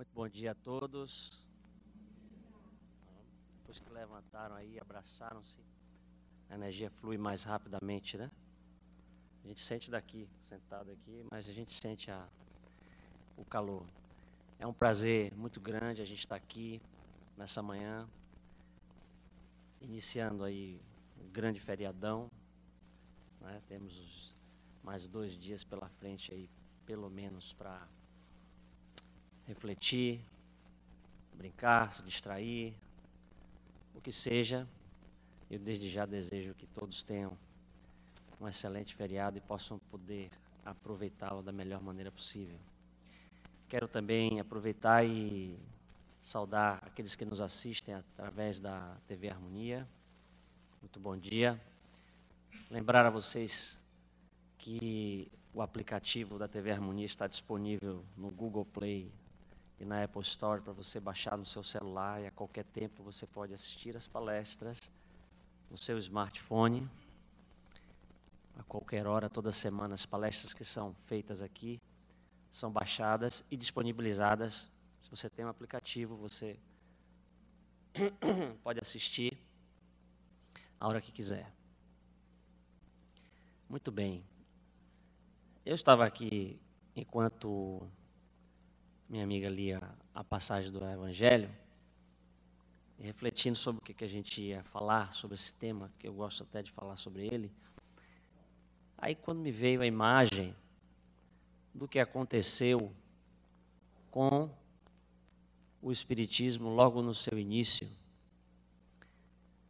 Muito bom dia a todos. Depois que levantaram aí, abraçaram-se, a energia flui mais rapidamente, né? A gente sente daqui, sentado aqui, mas a gente sente a, o calor. É um prazer muito grande a gente estar tá aqui nessa manhã, iniciando aí um grande feriadão. Né? Temos mais dois dias pela frente aí, pelo menos, para refletir, brincar, se distrair, o que seja. Eu desde já desejo que todos tenham um excelente feriado e possam poder aproveitá-lo da melhor maneira possível. Quero também aproveitar e saudar aqueles que nos assistem através da TV Harmonia. Muito bom dia. Lembrar a vocês que o aplicativo da TV Harmonia está disponível no Google Play e na Apple Store para você baixar no seu celular e a qualquer tempo você pode assistir as palestras no seu smartphone. A qualquer hora, toda semana, as palestras que são feitas aqui são baixadas e disponibilizadas. Se você tem um aplicativo, você pode assistir a hora que quiser. Muito bem. Eu estava aqui enquanto minha amiga ali a, a passagem do Evangelho, refletindo sobre o que, que a gente ia falar sobre esse tema, que eu gosto até de falar sobre ele. Aí, quando me veio a imagem do que aconteceu com o Espiritismo logo no seu início,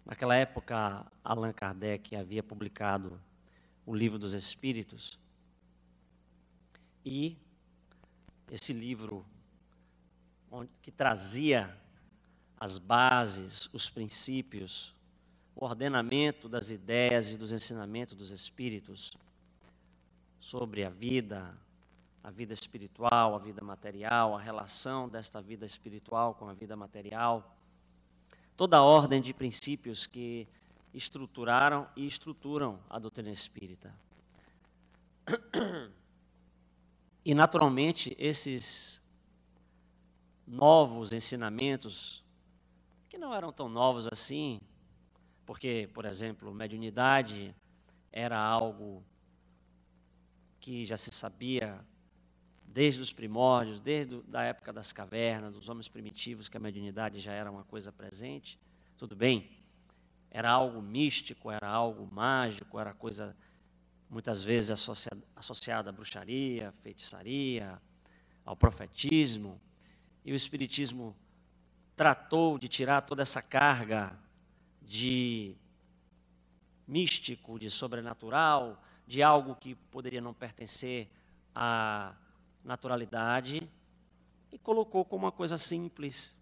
naquela época, Allan Kardec havia publicado o Livro dos Espíritos e esse livro que trazia as bases, os princípios, o ordenamento das ideias e dos ensinamentos dos espíritos sobre a vida, a vida espiritual, a vida material, a relação desta vida espiritual com a vida material, toda a ordem de princípios que estruturaram e estruturam a doutrina espírita. E, naturalmente, esses novos ensinamentos, que não eram tão novos assim, porque, por exemplo, mediunidade era algo que já se sabia desde os primórdios, desde a época das cavernas, dos homens primitivos, que a mediunidade já era uma coisa presente. Tudo bem, era algo místico, era algo mágico, era coisa muitas vezes associada, à bruxaria, feitiçaria, ao profetismo. E o Espiritismo tratou de tirar toda essa carga de místico, de sobrenatural, de algo que poderia não pertencer à naturalidade, e colocou como uma coisa simples,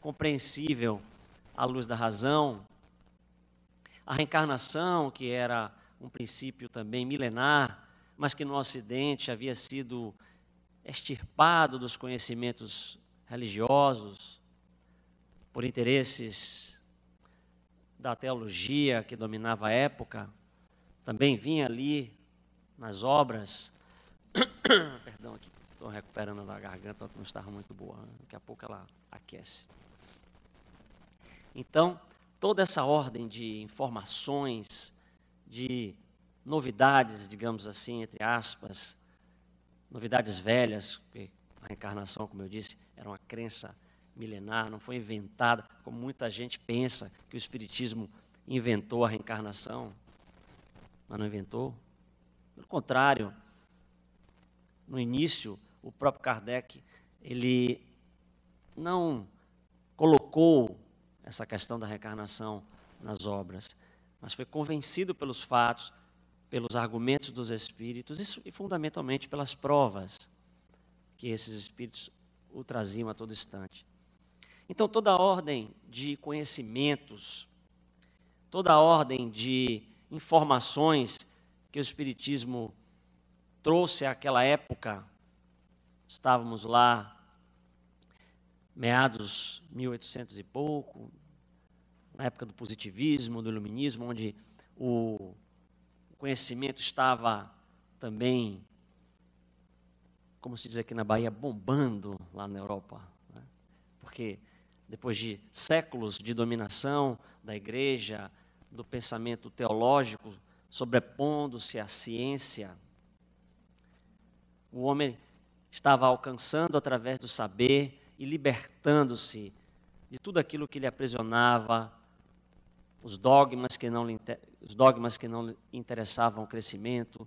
compreensível à luz da razão. A reencarnação, que era um princípio também milenar, mas que no Ocidente havia sido extirpado dos conhecimentos religiosos por interesses da teologia que dominava a época, também vinha ali nas obras. Perdão aqui, estou recuperando da garganta, não estava muito boa. Daqui a pouco ela aquece. Então, toda essa ordem de informações de novidades, digamos assim, entre aspas, novidades velhas, porque a reencarnação, como eu disse, era uma crença milenar, não foi inventada, como muita gente pensa que o Espiritismo inventou a reencarnação, mas não inventou. Pelo contrário, no início, o próprio Kardec, ele não colocou essa questão da reencarnação nas obras mas foi convencido pelos fatos, pelos argumentos dos espíritos e fundamentalmente pelas provas que esses espíritos o traziam a todo instante. Então, toda a ordem de conhecimentos, toda a ordem de informações que o Espiritismo trouxe àquela época, estávamos lá, meados 1800 e pouco, na época do positivismo, do iluminismo, onde o conhecimento estava também, como se diz aqui na Bahia, bombando lá na Europa. Né? Porque depois de séculos de dominação da igreja, do pensamento teológico, sobrepondo-se à ciência, o homem estava alcançando através do saber e libertando-se de tudo aquilo que lhe aprisionava os dogmas que não lhe, os dogmas que não interessavam o crescimento,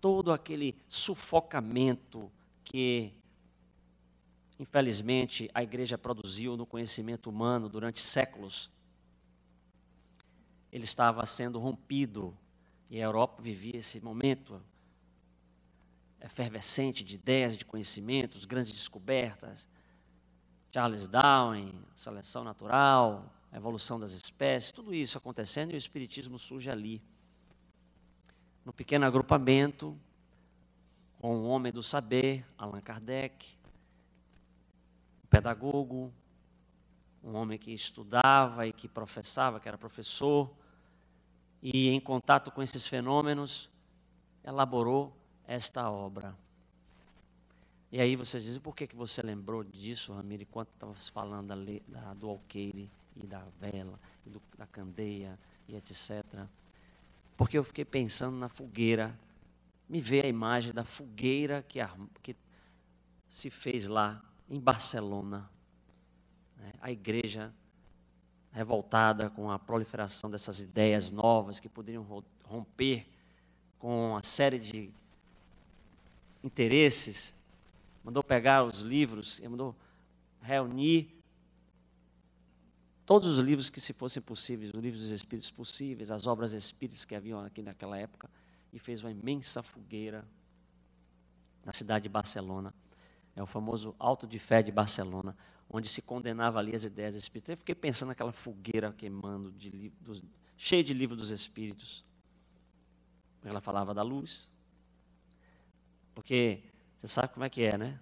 todo aquele sufocamento que infelizmente a igreja produziu no conhecimento humano durante séculos. Ele estava sendo rompido e a Europa vivia esse momento efervescente de ideias, de conhecimentos, grandes descobertas. Charles Darwin, seleção natural, a evolução das espécies, tudo isso acontecendo e o Espiritismo surge ali. No pequeno agrupamento, com o homem do saber, Allan Kardec, um pedagogo, um homem que estudava e que professava, que era professor, e em contato com esses fenômenos, elaborou esta obra. E aí vocês dizem, por que, que você lembrou disso, Ramiro, enquanto estava falando ali, da, do Alqueire? e da vela, e do, da candeia, e etc. Porque eu fiquei pensando na fogueira. Me vê a imagem da fogueira que, a, que se fez lá em Barcelona. Né? A igreja revoltada com a proliferação dessas ideias novas que poderiam romper com uma série de interesses, mandou pegar os livros, mandou reunir todos os livros que se fossem possíveis, os livros dos espíritos possíveis, as obras espíritas que haviam aqui naquela época, e fez uma imensa fogueira na cidade de Barcelona. É o famoso Alto de Fé de Barcelona, onde se condenava ali as ideias espíritas. Eu fiquei pensando naquela fogueira queimando, de, dos, cheia de livros dos espíritos. Ela falava da luz. Porque você sabe como é que é, né?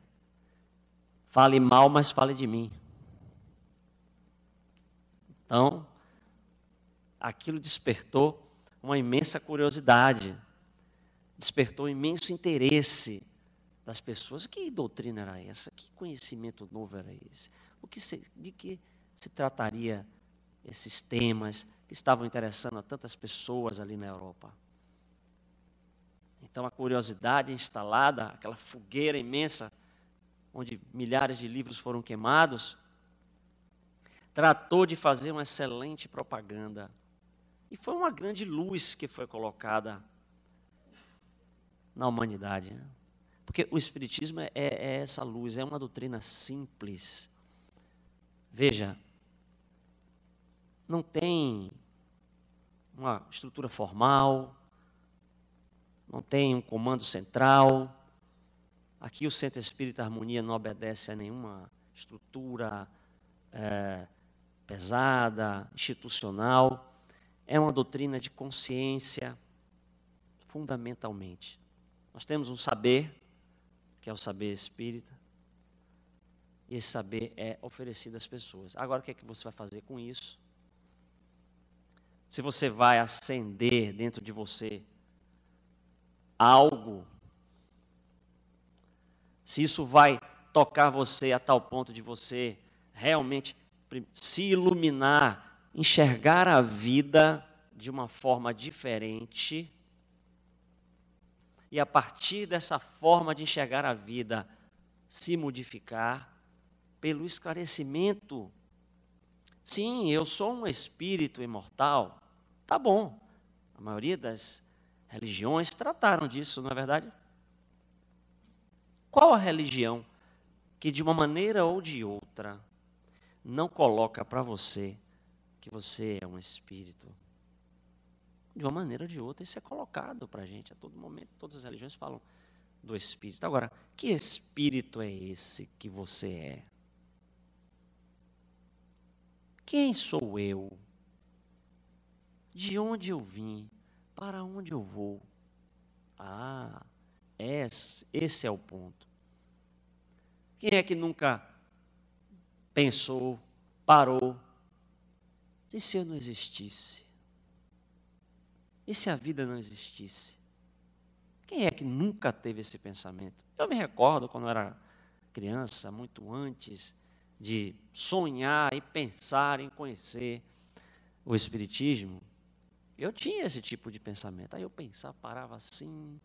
Fale mal, mas fale de mim. Então, aquilo despertou uma imensa curiosidade, despertou um imenso interesse das pessoas. Que doutrina era essa? Que conhecimento novo era esse? O que se, de que se trataria esses temas que estavam interessando a tantas pessoas ali na Europa? Então, a curiosidade instalada, aquela fogueira imensa, onde milhares de livros foram queimados, tratou de fazer uma excelente propaganda. E foi uma grande luz que foi colocada na humanidade. Né? Porque o Espiritismo é, é essa luz, é uma doutrina simples. Veja, não tem uma estrutura formal, não tem um comando central. Aqui o Centro Espírita Harmonia não obedece a nenhuma estrutura é, pesada, institucional. É uma doutrina de consciência, fundamentalmente. Nós temos um saber, que é o saber espírita, e esse saber é oferecido às pessoas. Agora, o que é que você vai fazer com isso? Se você vai acender dentro de você algo, se isso vai tocar você a tal ponto de você realmente se iluminar, enxergar a vida de uma forma diferente. E a partir dessa forma de enxergar a vida, se modificar pelo esclarecimento. Sim, eu sou um espírito imortal. Tá bom. A maioria das religiões trataram disso, não é verdade? Qual a religião que, de uma maneira ou de outra, não coloca para você que você é um espírito. De uma maneira ou de outra, isso é colocado para a gente a todo momento. Todas as religiões falam do espírito. Agora, que espírito é esse que você é? Quem sou eu? De onde eu vim? Para onde eu vou? Ah, esse, esse é o ponto. Quem é que nunca pensou, parou. E se eu não existisse? E se a vida não existisse? Quem é que nunca teve esse pensamento? Eu me recordo quando eu era criança, muito antes de sonhar e pensar em conhecer o Espiritismo, eu tinha esse tipo de pensamento. Aí eu pensava, parava assim.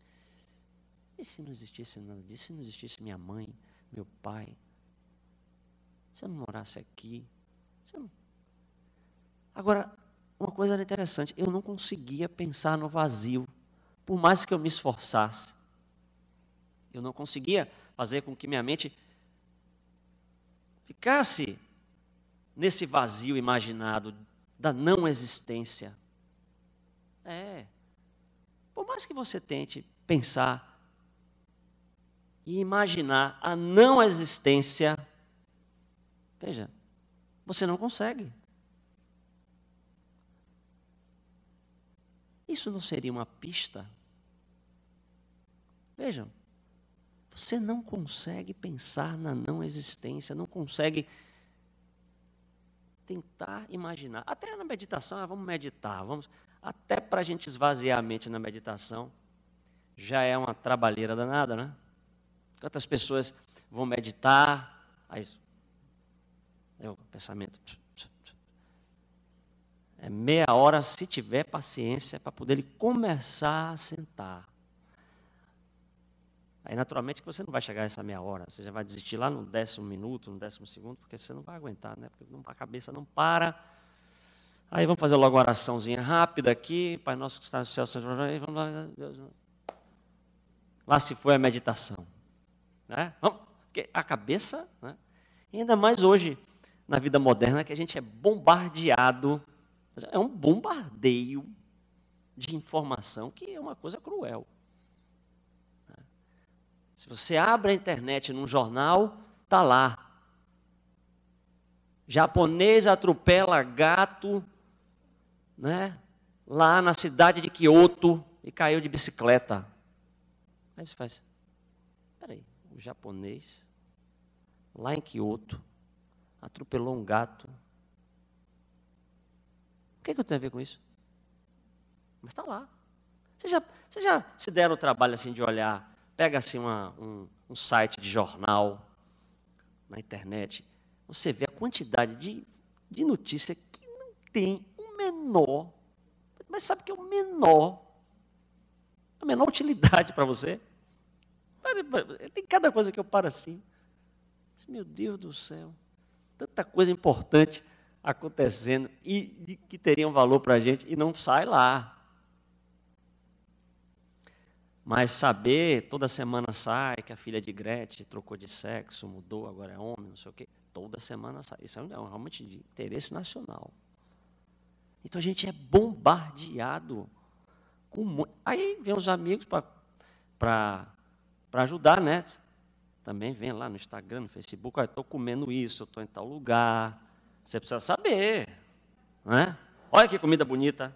E se não existisse nada disso? Se não existisse minha mãe, meu pai, se eu não morasse aqui. Não... Agora, uma coisa era interessante: eu não conseguia pensar no vazio, por mais que eu me esforçasse. Eu não conseguia fazer com que minha mente ficasse nesse vazio imaginado da não existência. É. Por mais que você tente pensar e imaginar a não existência, Veja, você não consegue. Isso não seria uma pista? Vejam, você não consegue pensar na não existência, não consegue tentar imaginar. Até na meditação, ah, vamos meditar, vamos. Até para a gente esvaziar a mente na meditação, já é uma trabalheira danada, né? Quantas pessoas vão meditar, aí é o pensamento. É meia hora, se tiver paciência, para poder ele começar a sentar. Aí, naturalmente, que você não vai chegar a essa meia hora. Você já vai desistir lá no décimo minuto, no décimo segundo, porque você não vai aguentar, né? Porque a cabeça não para. Aí vamos fazer logo uma oraçãozinha rápida aqui. Pai nosso que está no céu, Senhor. Vamos lá, Deus. Né? Né? Lá se foi a meditação. Né? Vamos, porque a cabeça, né? ainda mais hoje, na vida moderna que a gente é bombardeado, é um bombardeio de informação que é uma coisa cruel. Se você abre a internet num jornal, tá lá. Japonês atropela gato, né? Lá na cidade de Kyoto e caiu de bicicleta. Aí você faz, peraí, o japonês lá em Kyoto atropelou um gato. O que, é que eu tenho a ver com isso? Mas está lá. Vocês já, já se deram o trabalho assim de olhar, pega assim uma, um, um site de jornal na internet, você vê a quantidade de, de notícia que não tem o menor, mas sabe que é o menor, a menor utilidade para você. Tem cada coisa que eu paro assim. Meu Deus do céu tanta coisa importante acontecendo e que teriam valor para a gente e não sai lá. Mas saber, toda semana sai que a filha de Gretchen trocou de sexo, mudou, agora é homem, não sei o quê. Toda semana sai. Isso é, é realmente de interesse nacional. Então a gente é bombardeado. Com... Aí vem os amigos para ajudar, né? também vem lá no Instagram, no Facebook, estou comendo isso, estou em tal lugar. Você precisa saber. Né? Olha que comida bonita.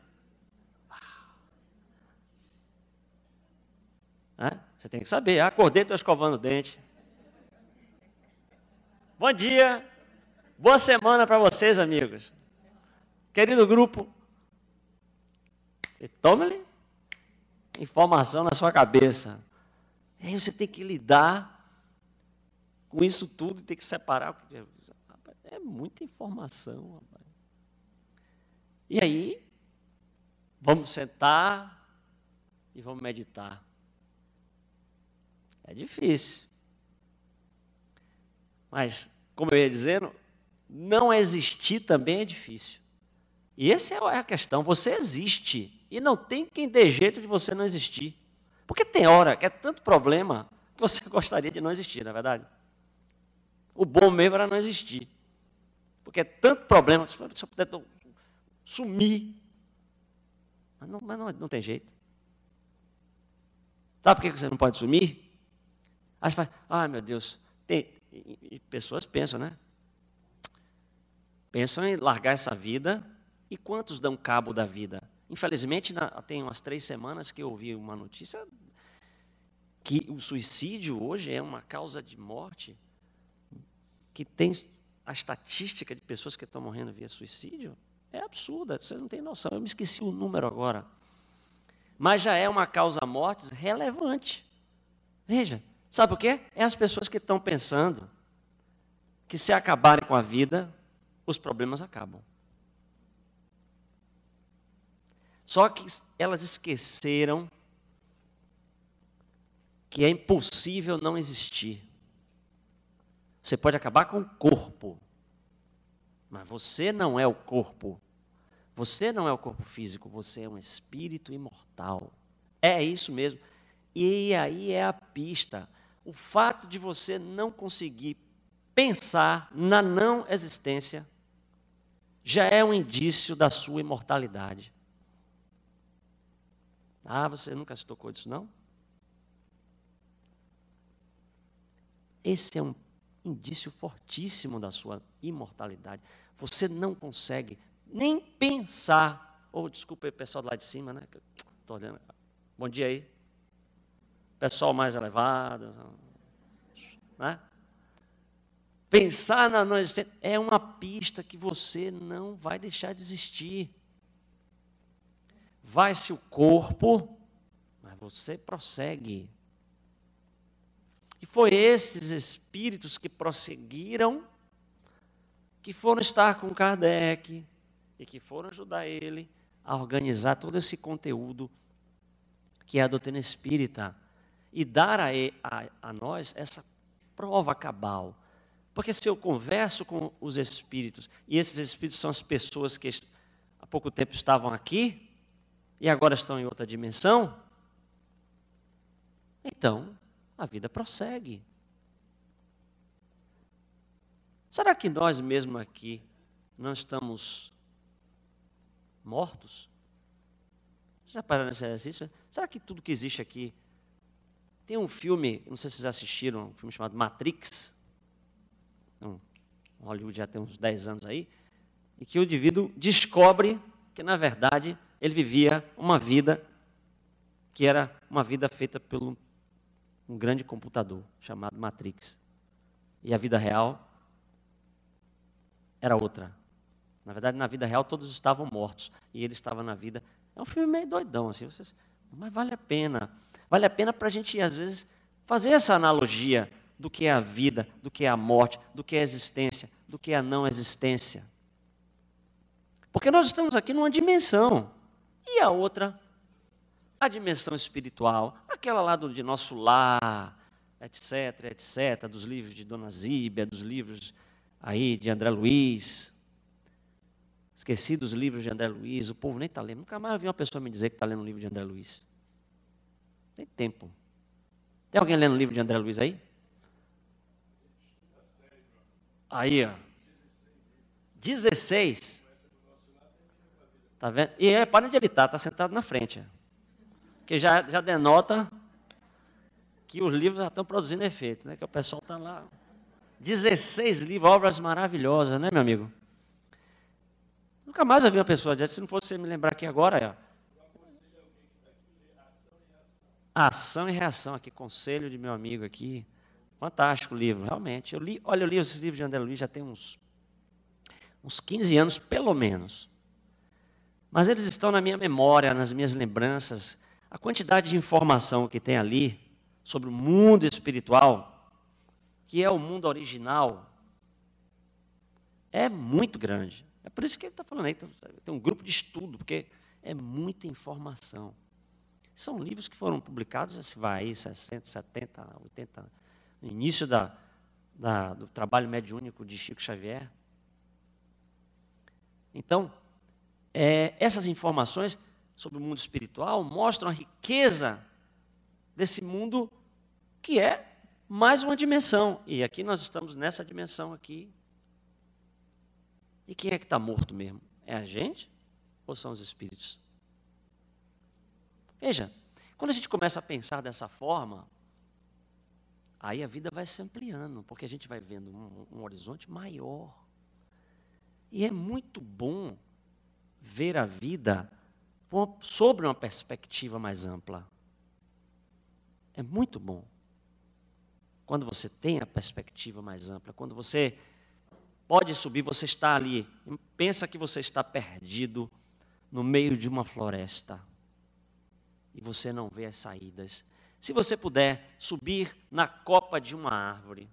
É? Você tem que saber. Ah, acordei, estou escovando o dente. Bom dia. Boa semana para vocês, amigos. Querido grupo. E tome-lhe informação na sua cabeça. E aí você tem que lidar com isso tudo e ter que separar. É, é muita informação. Rapaz. E aí, vamos sentar e vamos meditar. É difícil. Mas, como eu ia dizendo, não existir também é difícil. E essa é a questão. Você existe. E não tem quem dê jeito de você não existir. Porque tem hora que é tanto problema que você gostaria de não existir, na é verdade? O bom mesmo era não existir. Porque é tanto problema, se eu puder sumir. Mas, não, mas não, não tem jeito. Sabe por que você não pode sumir? Aí você fala, ah, meu Deus, tem, e, e pessoas pensam, né? Pensam em largar essa vida, e quantos dão cabo da vida? Infelizmente, na, tem umas três semanas que eu ouvi uma notícia que o suicídio hoje é uma causa de morte que tem a estatística de pessoas que estão morrendo via suicídio é absurda, você não tem noção. Eu me esqueci o número agora. Mas já é uma causa mortes relevante. Veja, sabe o quê? É as pessoas que estão pensando que se acabarem com a vida, os problemas acabam. Só que elas esqueceram que é impossível não existir. Você pode acabar com o corpo, mas você não é o corpo. Você não é o corpo físico, você é um espírito imortal. É isso mesmo. E aí é a pista. O fato de você não conseguir pensar na não existência já é um indício da sua imortalidade. Ah, você nunca se tocou disso, não? Esse é um indício fortíssimo da sua imortalidade. Você não consegue nem pensar. Ou, oh, desculpa aí, pessoal lá de cima, né? Estou olhando. Bom dia aí. Pessoal mais elevado. Né? Pensar na não existência é uma pista que você não vai deixar de existir. Vai-se o corpo, mas você prossegue. E foi esses espíritos que prosseguiram, que foram estar com Kardec e que foram ajudar ele a organizar todo esse conteúdo que é a doutrina espírita e dar a, a, a nós essa prova cabal. Porque se eu converso com os espíritos, e esses espíritos são as pessoas que há pouco tempo estavam aqui e agora estão em outra dimensão, então a vida prossegue. Será que nós mesmo aqui não estamos mortos? Já pararam nesse exercício? Será que tudo que existe aqui tem um filme, não sei se vocês assistiram, um filme chamado Matrix. Um, então, Hollywood já tem uns 10 anos aí. E que o indivíduo descobre que, na verdade, ele vivia uma vida que era uma vida feita pelo um grande computador chamado Matrix. E a vida real era outra. Na verdade, na vida real todos estavam mortos e ele estava na vida. É um filme meio doidão assim, vocês, mas vale a pena. Vale a pena para a gente às vezes fazer essa analogia do que é a vida, do que é a morte, do que é a existência, do que é a não existência. Porque nós estamos aqui numa dimensão e a outra, a dimensão espiritual, aquela lá do, de Nosso Lar, etc, etc, dos livros de Dona Zíbia, dos livros aí de André Luiz. Esqueci dos livros de André Luiz, o povo nem está lendo. Nunca mais ouvi uma pessoa me dizer que está lendo um livro de André Luiz. Tem tempo. Tem alguém lendo um livro de André Luiz aí? Aí, ó. 16. Tá vendo? E é, para onde ele está, está sentado na frente. Ó que já, já denota que os livros já estão produzindo efeito, né? Que o pessoal está lá. 16 livros, obras maravilhosas, né, meu amigo? Nunca mais ouvi uma pessoa dizer, se não fosse você me lembrar aqui agora, ó. Ação e reação aqui, conselho de meu amigo aqui. Fantástico livro, realmente. Eu li, olha, eu li esses livros de André Luiz já tem uns uns 15 anos pelo menos. Mas eles estão na minha memória, nas minhas lembranças. A quantidade de informação que tem ali sobre o mundo espiritual, que é o mundo original, é muito grande. É por isso que ele está falando aí, então, tem um grupo de estudo, porque é muita informação. São livros que foram publicados, já se vai aí, 60, 70, 80, no início da, da, do trabalho mediúnico de Chico Xavier. Então, é, essas informações sobre o mundo espiritual mostram a riqueza desse mundo que é mais uma dimensão. E aqui nós estamos nessa dimensão aqui. E quem é que está morto mesmo? É a gente ou são os espíritos? Veja, quando a gente começa a pensar dessa forma, aí a vida vai se ampliando, porque a gente vai vendo um, um horizonte maior. E é muito bom ver a vida sobre uma perspectiva mais ampla. É muito bom. Quando você tem a perspectiva mais ampla, quando você pode subir, você está ali. Pensa que você está perdido no meio de uma floresta e você não vê as saídas. Se você puder subir na copa de uma árvore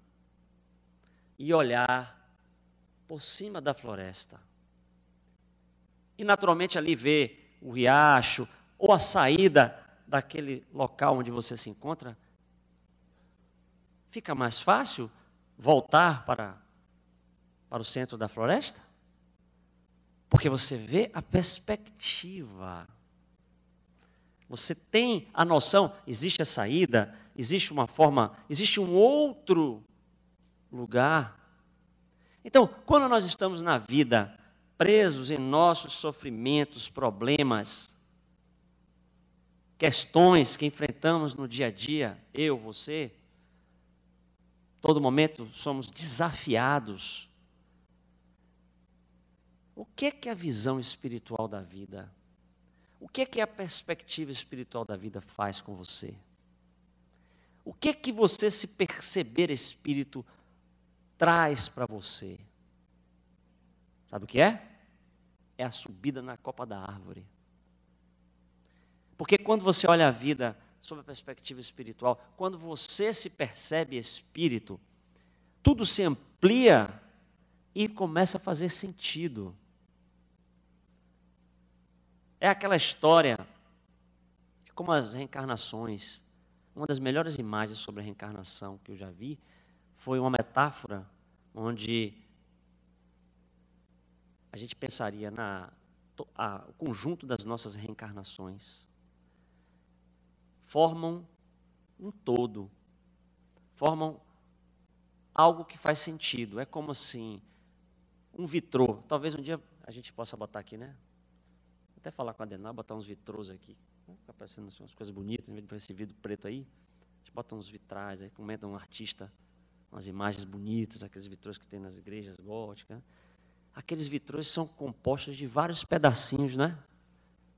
e olhar por cima da floresta, e naturalmente ali ver o riacho ou a saída daquele local onde você se encontra, fica mais fácil voltar para, para o centro da floresta? Porque você vê a perspectiva. Você tem a noção, existe a saída, existe uma forma, existe um outro lugar. Então, quando nós estamos na vida presos em nossos sofrimentos, problemas, questões que enfrentamos no dia a dia, eu, você, todo momento somos desafiados. O que é que a visão espiritual da vida? O que é que a perspectiva espiritual da vida faz com você? O que é que você se perceber espírito traz para você? Sabe o que é? É a subida na copa da árvore. Porque quando você olha a vida sob a perspectiva espiritual, quando você se percebe espírito, tudo se amplia e começa a fazer sentido. É aquela história, é como as reencarnações. Uma das melhores imagens sobre a reencarnação que eu já vi foi uma metáfora onde a gente pensaria na a, o conjunto das nossas reencarnações formam um todo, formam algo que faz sentido. É como assim um vitrô. Talvez um dia a gente possa botar aqui, né? Vou até falar com a Adenal, botar uns vitrôs aqui. Né? Fica parecendo umas coisas bonitas, em vez de esse vidro preto aí. A gente bota uns vitrais, aí comenta um artista, umas imagens bonitas, aqueles vitrôs que tem nas igrejas góticas. Né? aqueles vitrões são compostos de vários pedacinhos, né?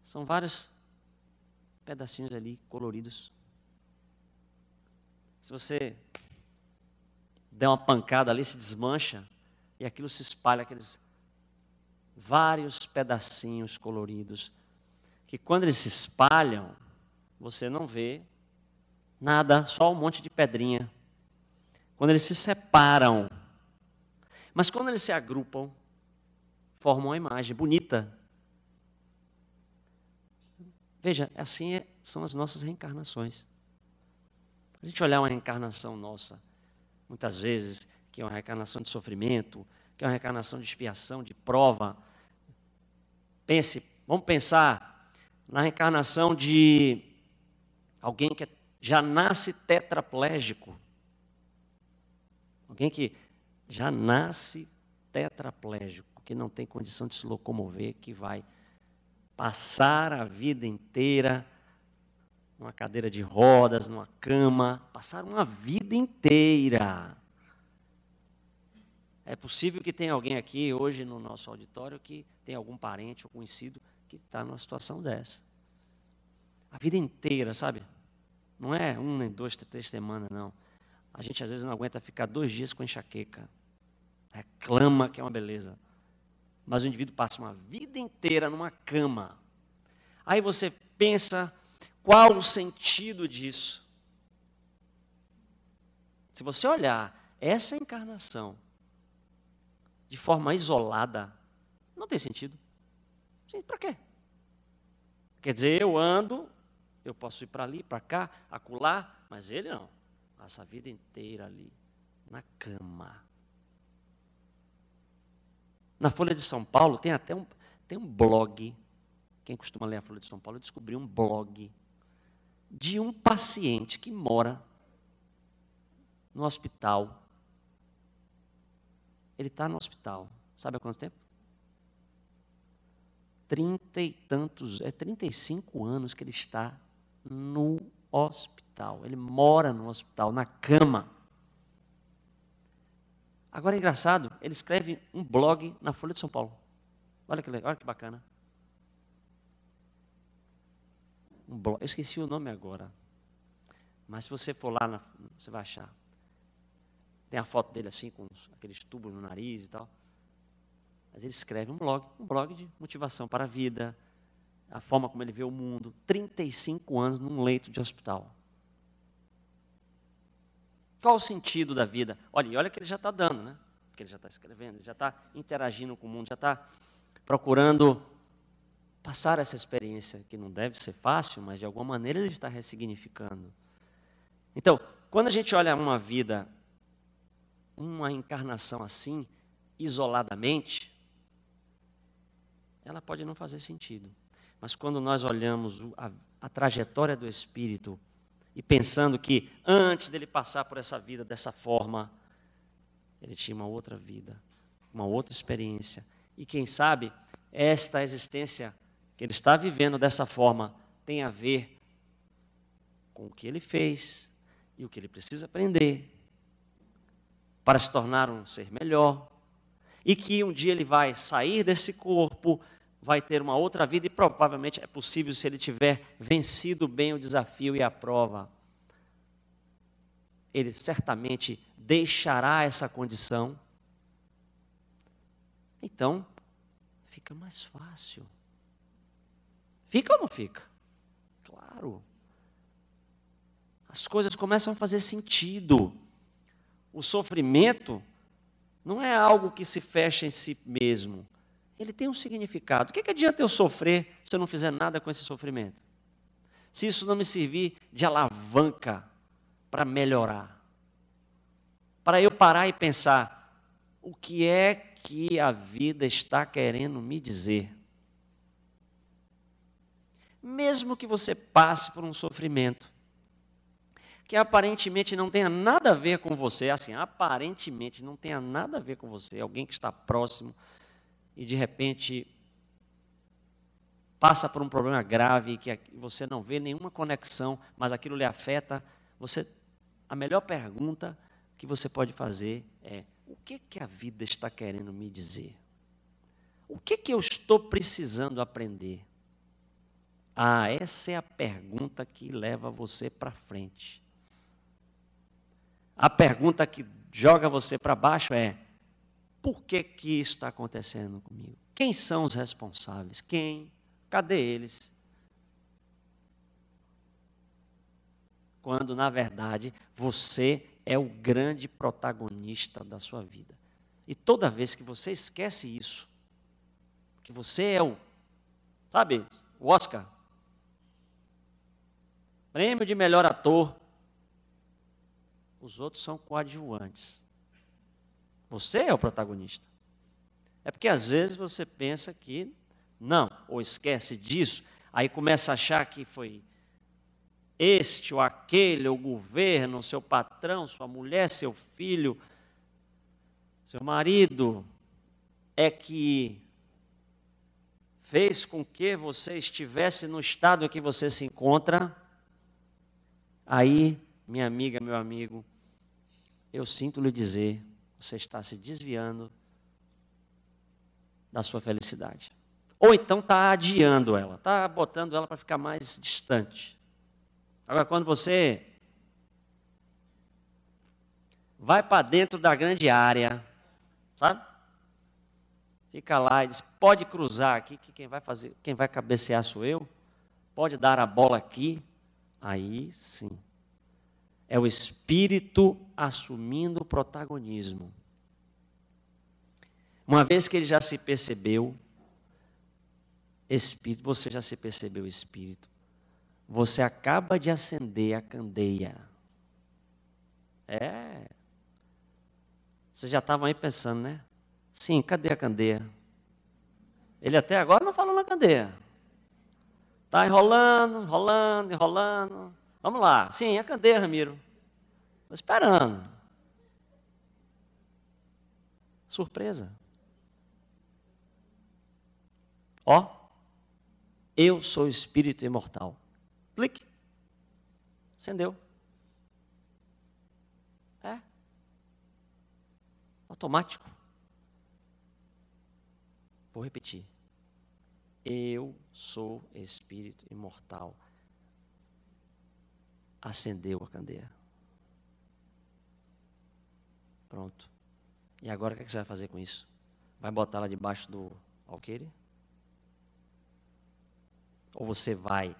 São vários pedacinhos ali coloridos. Se você der uma pancada ali, se desmancha e aquilo se espalha, aqueles vários pedacinhos coloridos, que quando eles se espalham, você não vê nada, só um monte de pedrinha. Quando eles se separam, mas quando eles se agrupam, formam uma imagem bonita. Veja, assim é, são as nossas reencarnações. A gente olhar uma reencarnação nossa, muitas vezes, que é uma reencarnação de sofrimento, que é uma reencarnação de expiação, de prova. Pense, vamos pensar na reencarnação de alguém que já nasce tetraplégico. Alguém que já nasce tetraplégico que não tem condição de se locomover, que vai passar a vida inteira numa cadeira de rodas, numa cama, passar uma vida inteira. É possível que tenha alguém aqui hoje no nosso auditório que tem algum parente ou conhecido que está numa situação dessa. A vida inteira, sabe? Não é um, nem dois, três semanas, não. A gente às vezes não aguenta ficar dois dias com enxaqueca. Reclama que é uma beleza mas o indivíduo passa uma vida inteira numa cama. Aí você pensa, qual o sentido disso? Se você olhar essa encarnação de forma isolada, não tem sentido. Para quê? Quer dizer, eu ando, eu posso ir para ali, para cá, acular, mas ele não. Passa a vida inteira ali, na cama. Na Folha de São Paulo tem até um, tem um blog. Quem costuma ler a Folha de São Paulo, eu descobri um blog de um paciente que mora no hospital. Ele está no hospital. Sabe há quanto tempo? Trinta e tantos, é 35 anos que ele está no hospital. Ele mora no hospital, na cama. Agora é engraçado, ele escreve um blog na Folha de São Paulo. Olha que legal, olha que bacana. Um blog, eu esqueci o nome agora. Mas se você for lá, na, você vai achar. Tem a foto dele assim, com aqueles tubos no nariz e tal. Mas ele escreve um blog, um blog de motivação para a vida, a forma como ele vê o mundo. 35 anos num leito de hospital. Qual o sentido da vida? Olha, e olha que ele já está dando, né? Porque ele já está escrevendo, ele já está interagindo com o mundo, já está procurando passar essa experiência, que não deve ser fácil, mas de alguma maneira ele está ressignificando. Então, quando a gente olha uma vida, uma encarnação assim, isoladamente, ela pode não fazer sentido. Mas quando nós olhamos a, a trajetória do Espírito e pensando que antes dele passar por essa vida dessa forma, ele tinha uma outra vida, uma outra experiência. E quem sabe esta existência que ele está vivendo dessa forma tem a ver com o que ele fez e o que ele precisa aprender para se tornar um ser melhor. E que um dia ele vai sair desse corpo vai ter uma outra vida e provavelmente é possível se ele tiver vencido bem o desafio e a prova. Ele certamente deixará essa condição. Então, fica mais fácil. Fica ou não fica? Claro. As coisas começam a fazer sentido. O sofrimento não é algo que se fecha em si mesmo ele tem um significado. O que, que adianta eu sofrer se eu não fizer nada com esse sofrimento? Se isso não me servir de alavanca para melhorar, para eu parar e pensar o que é que a vida está querendo me dizer. Mesmo que você passe por um sofrimento que aparentemente não tenha nada a ver com você, assim, aparentemente não tenha nada a ver com você, alguém que está próximo e de repente passa por um problema grave que você não vê nenhuma conexão, mas aquilo lhe afeta, você a melhor pergunta que você pode fazer é: o que que a vida está querendo me dizer? O que que eu estou precisando aprender? Ah, essa é a pergunta que leva você para frente. A pergunta que joga você para baixo é: por que que isso está acontecendo comigo? Quem são os responsáveis? Quem? Cadê eles? Quando, na verdade, você é o grande protagonista da sua vida. E toda vez que você esquece isso, que você é o, sabe, o Oscar, prêmio de melhor ator, os outros são coadjuvantes. Você é o protagonista. É porque às vezes você pensa que não, ou esquece disso, aí começa a achar que foi este ou aquele, o governo, seu patrão, sua mulher, seu filho, seu marido, é que fez com que você estivesse no estado em que você se encontra. Aí, minha amiga, meu amigo, eu sinto lhe dizer, você está se desviando da sua felicidade. Ou então está adiando ela, está botando ela para ficar mais distante. Agora, quando você vai para dentro da grande área, sabe? Fica lá e diz: pode cruzar aqui, que quem vai fazer, quem vai cabecear sou eu. Pode dar a bola aqui. Aí sim, é o Espírito assumindo o protagonismo. Uma vez que ele já se percebeu, Espírito, você já se percebeu Espírito, você acaba de acender a candeia. É. Você já estava aí pensando, né? Sim, cadê a candeia? Ele até agora não falou na candeia. Está enrolando, enrolando, enrolando. Vamos lá. Sim, a candeia, Ramiro. Estou esperando. Surpresa. Ó, eu sou espírito imortal. Clique. Acendeu. É. Automático. Vou repetir. Eu sou espírito imortal acendeu a candeia. Pronto. E agora o que, é você vai fazer com isso? Vai botar ela debaixo do alqueire? Ou você vai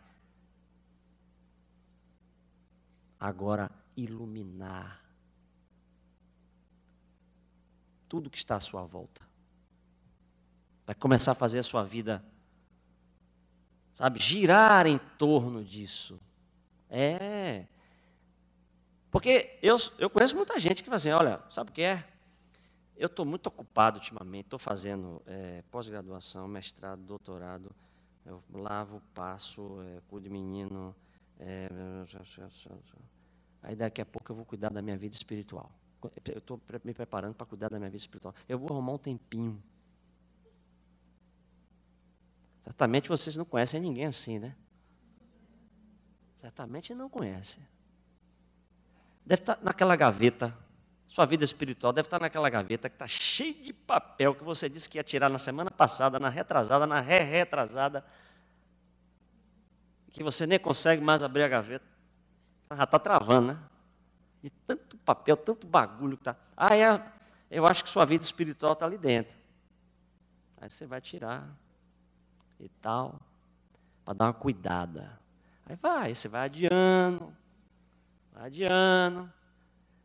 agora iluminar tudo que está à sua volta? Vai começar a fazer a sua vida, sabe, girar em torno disso. É. Porque eu, eu conheço muita gente que fala assim, olha, sabe o que é? Eu estou muito ocupado ultimamente, estou fazendo é, pós-graduação, mestrado, doutorado, eu lavo, passo, é, cuido de menino. É... Aí daqui a pouco eu vou cuidar da minha vida espiritual. Eu estou me preparando para cuidar da minha vida espiritual. Eu vou arrumar um tempinho. Certamente vocês não conhecem ninguém assim, né? Certamente não conhece. Deve estar tá naquela gaveta. Sua vida espiritual deve estar tá naquela gaveta que está cheia de papel que você disse que ia tirar na semana passada, na retrasada, na re-retrasada. Que você nem consegue mais abrir a gaveta. Já está travando, né? De tanto papel, tanto bagulho que está. Ah, é, eu acho que sua vida espiritual está ali dentro. Aí você vai tirar e tal, para dar uma cuidada. Aí vai, você vai adiando, vai adiando.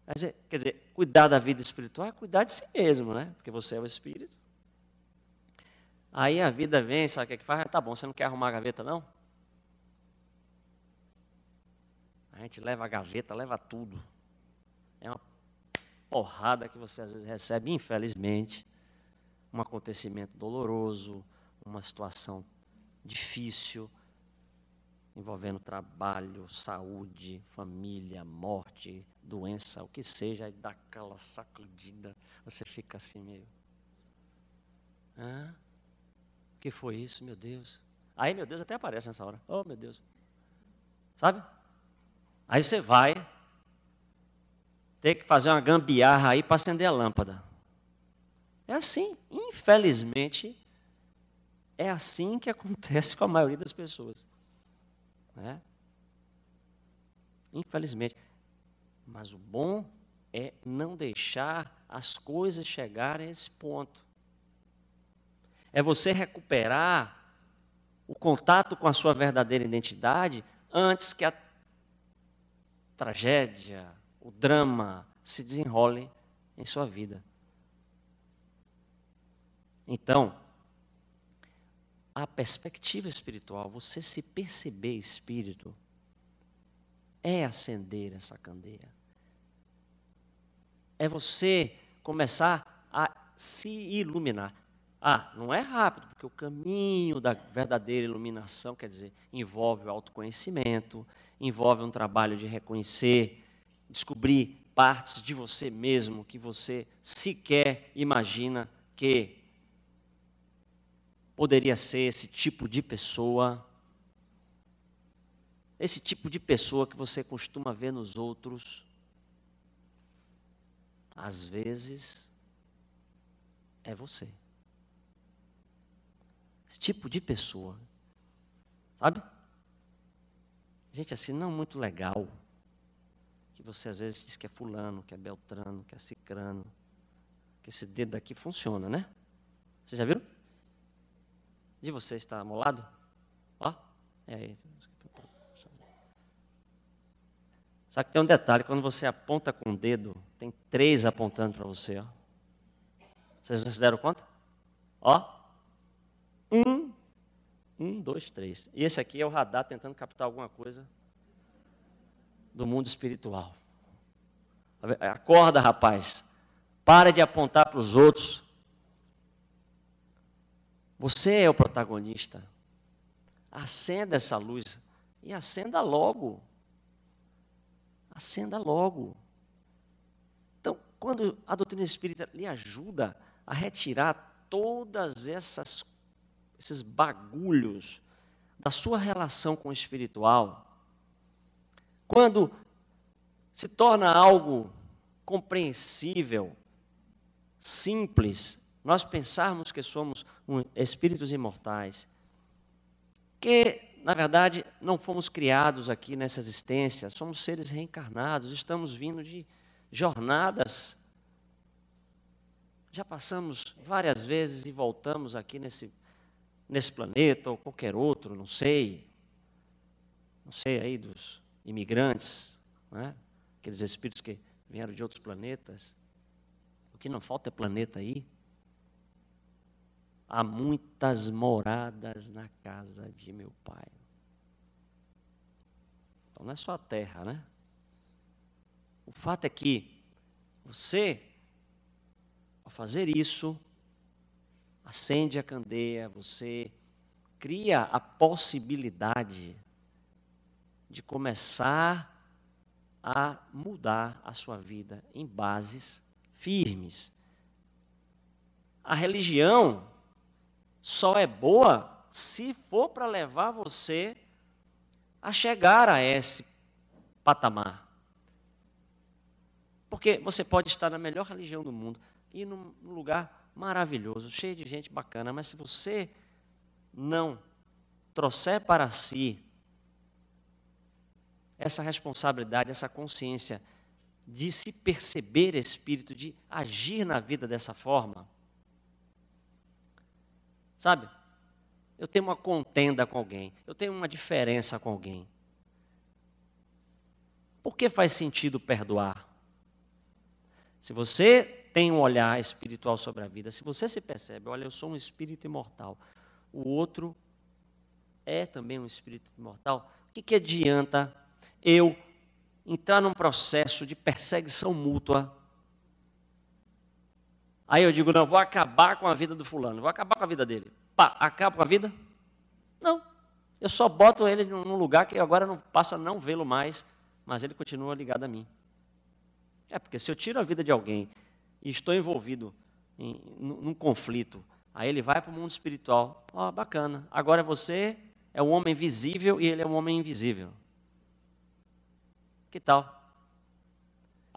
Mas, é, quer dizer, cuidar da vida espiritual é cuidar de si mesmo, né? Porque você é o espírito. Aí a vida vem, sabe o que, é que faz? tá bom, você não quer arrumar a gaveta, não? A gente leva a gaveta, leva tudo. É uma porrada que você às vezes recebe, infelizmente. Um acontecimento doloroso, uma situação difícil envolvendo trabalho, saúde, família, morte, doença, o que seja, e dá aquela sacudida, você fica assim meio. Hã? O que foi isso, meu Deus? Aí, meu Deus, até aparece nessa hora. Oh, meu Deus. Sabe? Aí você vai ter que fazer uma gambiarra aí para acender a lâmpada. É assim, infelizmente, é assim que acontece com a maioria das pessoas. Né? Infelizmente. Mas o bom é não deixar as coisas chegarem a esse ponto. É você recuperar o contato com a sua verdadeira identidade antes que a tragédia, o drama se desenrole em sua vida. Então, a perspectiva espiritual, você se perceber espírito, é acender essa candeia. É você começar a se iluminar. Ah, não é rápido, porque o caminho da verdadeira iluminação, quer dizer, envolve o autoconhecimento, envolve um trabalho de reconhecer, descobrir partes de você mesmo que você sequer imagina que poderia ser esse tipo de pessoa? Esse tipo de pessoa que você costuma ver nos outros, às vezes é você. Esse tipo de pessoa, sabe? Gente assim não é muito legal, que você às vezes diz que é fulano, que é beltrano, que é cicrano, que esse dedo aqui funciona, né? Vocês já viram? de você está molado, Ó, é aí. Só que tem um detalhe, quando você aponta com o dedo, tem três apontando para você. Ó. Vocês não se deram conta? Ó. Um, um, dois, três. E esse aqui é o radar tentando captar alguma coisa do mundo espiritual. Tá Acorda, rapaz. Para de apontar para os outros você é o protagonista. Acenda essa luz e acenda logo. Acenda logo. Então, quando a doutrina espírita lhe ajuda a retirar todas essas esses bagulhos da sua relação com o espiritual, quando se torna algo compreensível, simples, nós pensarmos que somos espíritos imortais, que, na verdade, não fomos criados aqui nessa existência, somos seres reencarnados, estamos vindo de jornadas. Já passamos várias vezes e voltamos aqui nesse, nesse planeta ou qualquer outro, não sei. Não sei aí dos imigrantes, né? aqueles espíritos que vieram de outros planetas. O que não falta é planeta aí há muitas moradas na casa de meu pai. Então não é só a terra, né? O fato é que você, ao fazer isso, acende a candeia, você cria a possibilidade de começar a mudar a sua vida em bases firmes. A religião só é boa se for para levar você a chegar a esse patamar. Porque você pode estar na melhor religião do mundo e num lugar maravilhoso, cheio de gente bacana, mas se você não trouxer para si essa responsabilidade, essa consciência de se perceber espírito, de agir na vida dessa forma, Sabe? Eu tenho uma contenda com alguém, eu tenho uma diferença com alguém. Por que faz sentido perdoar? Se você tem um olhar espiritual sobre a vida, se você se percebe, olha, eu sou um espírito imortal, o outro é também um espírito imortal, o que, que adianta eu entrar num processo de perseguição mútua Aí eu digo, não, vou acabar com a vida do fulano, vou acabar com a vida dele. Pá, acabo com a vida? Não. Eu só boto ele num lugar que agora não passa a não vê-lo mais, mas ele continua ligado a mim. É porque se eu tiro a vida de alguém e estou envolvido em, num, num conflito, aí ele vai para o mundo espiritual. Ó, oh, bacana. Agora você é um homem visível e ele é um homem invisível. Que tal?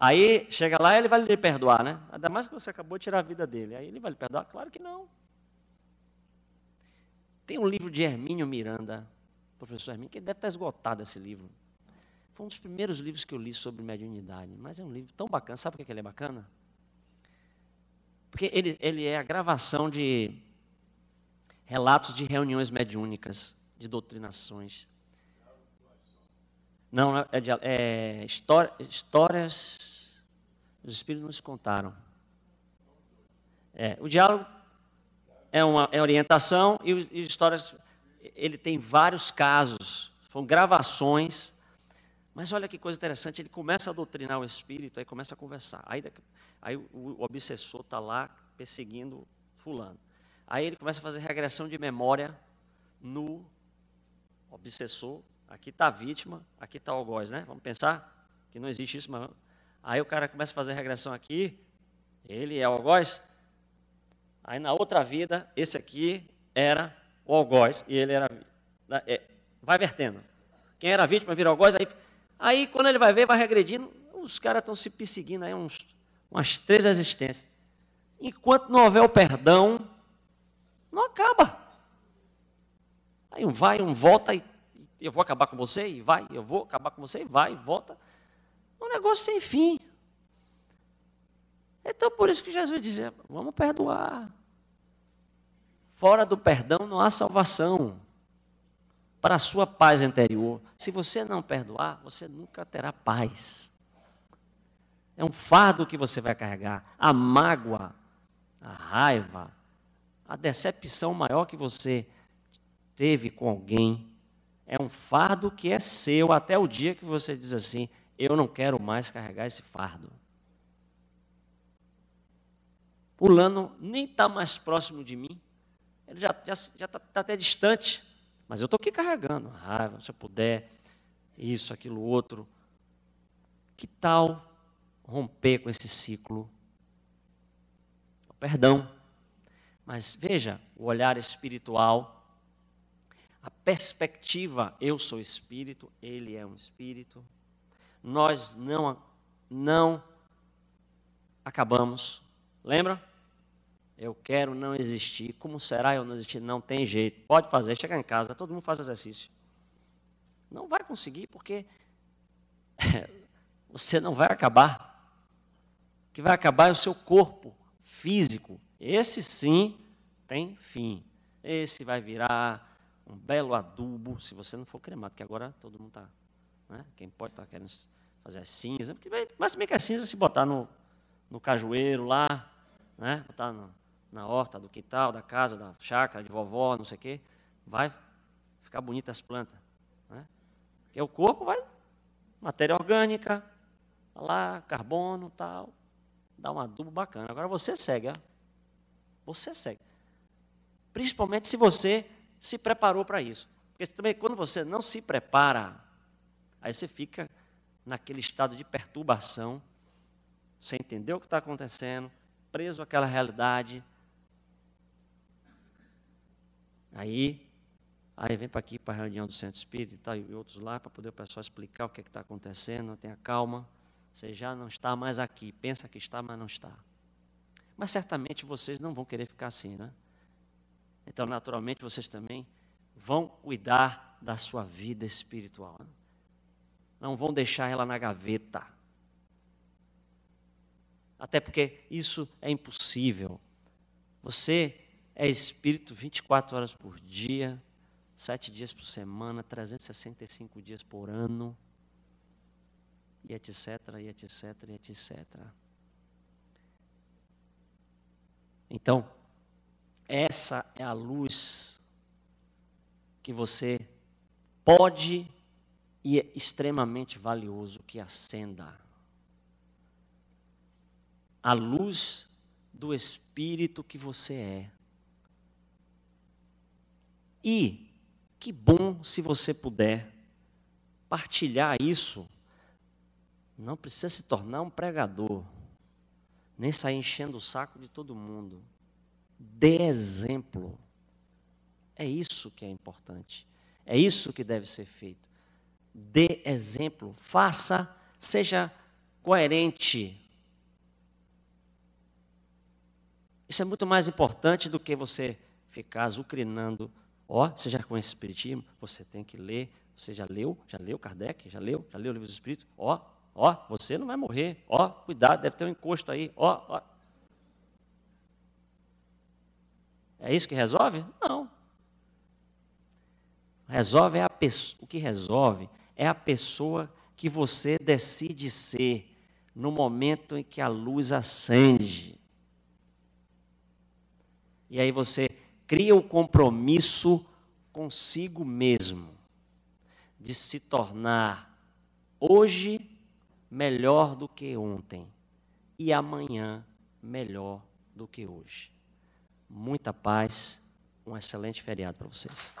Aí chega lá e ele vai lhe perdoar, né? Ainda mais que você acabou de tirar a vida dele. Aí ele vai lhe perdoar? Claro que não. Tem um livro de Hermínio Miranda, professor Hermínio, que deve estar esgotado esse livro. Foi um dos primeiros livros que eu li sobre mediunidade, mas é um livro tão bacana. Sabe por que ele é bacana? Porque ele, ele é a gravação de relatos de reuniões mediúnicas, de doutrinações. Não, é, é história, histórias. Os espíritos nos contaram. É, o diálogo é uma é orientação e, e histórias. Ele tem vários casos. Foram gravações. Mas olha que coisa interessante, ele começa a doutrinar o espírito, aí começa a conversar. Aí, aí o, o obsessor está lá perseguindo fulano. Aí ele começa a fazer regressão de memória no obsessor Aqui está a vítima, aqui está o algoz, né? Vamos pensar que não existe isso, mas... Aí o cara começa a fazer regressão aqui, ele é o algoz. Aí na outra vida, esse aqui era o algoz e ele era... É, vai vertendo. Quem era vítima vira algoz, aí... Aí quando ele vai ver, vai regredindo, os caras estão se perseguindo aí uns, umas três existências. Enquanto não houver o perdão, não acaba. Aí um vai, um volta e eu vou acabar com você e vai, eu vou acabar com você e vai, volta. É um negócio sem fim. Então, por isso que Jesus dizia: vamos perdoar. Fora do perdão não há salvação. Para a sua paz interior, se você não perdoar, você nunca terá paz. É um fardo que você vai carregar. A mágoa, a raiva, a decepção maior que você teve com alguém é um fardo que é seu até o dia que você diz assim: eu não quero mais carregar esse fardo. Pulando nem está mais próximo de mim, ele já está já, já tá, tá, até distante, mas eu estou aqui carregando raiva, se eu puder, isso, aquilo, outro. Que tal romper com esse ciclo? O perdão. Mas veja o olhar espiritual a perspectiva eu sou espírito, ele é um espírito. Nós não não acabamos. Lembra? Eu quero não existir. Como será eu não existir? Não tem jeito. Pode fazer, chega em casa, todo mundo faz exercício. Não vai conseguir porque você não vai acabar. O que vai acabar é o seu corpo físico. Esse sim tem fim. Esse vai virar um belo adubo, se você não for cremado, que agora todo mundo está. Né? Quem pode estar tá querendo fazer as cinza, mas também que a cinza se botar no, no cajueiro lá, né? botar no, na horta do quintal, da casa, da chácara, de vovó, não sei o quê, vai ficar bonita as plantas. Né? Porque o corpo vai, matéria orgânica, tá lá, carbono tal, dá um adubo bacana. Agora você segue, ó. você segue. Principalmente se você se preparou para isso. Porque também quando você não se prepara, aí você fica naquele estado de perturbação, sem entender o que está acontecendo, preso àquela realidade. Aí, aí vem para aqui para a reunião do Centro Espírita e, tal, e outros lá, para poder o pessoal explicar o que é está acontecendo, tenha calma. Você já não está mais aqui, pensa que está, mas não está. Mas certamente vocês não vão querer ficar assim, né? então naturalmente vocês também vão cuidar da sua vida espiritual. Né? Não vão deixar ela na gaveta. Até porque isso é impossível. Você é espírito 24 horas por dia, 7 dias por semana, 365 dias por ano, e etc, e etc, e etc. Então, essa é a luz que você pode e é extremamente valioso que acenda. A luz do espírito que você é. E que bom se você puder partilhar isso. Não precisa se tornar um pregador, nem sair enchendo o saco de todo mundo dê exemplo. É isso que é importante. É isso que deve ser feito. Dê exemplo, faça, seja coerente. Isso é muito mais importante do que você ficar azucrinando. Ó, oh, você já conhece o Espiritismo? Você tem que ler. Você já leu? Já leu Kardec? Já leu? Já leu o Livro dos Espíritos? Ó, oh, ó, oh, você não vai morrer. Ó, cuidado, deve ter um encosto aí. Ó, ó. É isso que resolve? Não. Resolve é a o que resolve é a pessoa que você decide ser no momento em que a luz acende. E aí você cria o compromisso consigo mesmo de se tornar hoje melhor do que ontem e amanhã melhor do que hoje muita paz, um excelente feriado para vocês.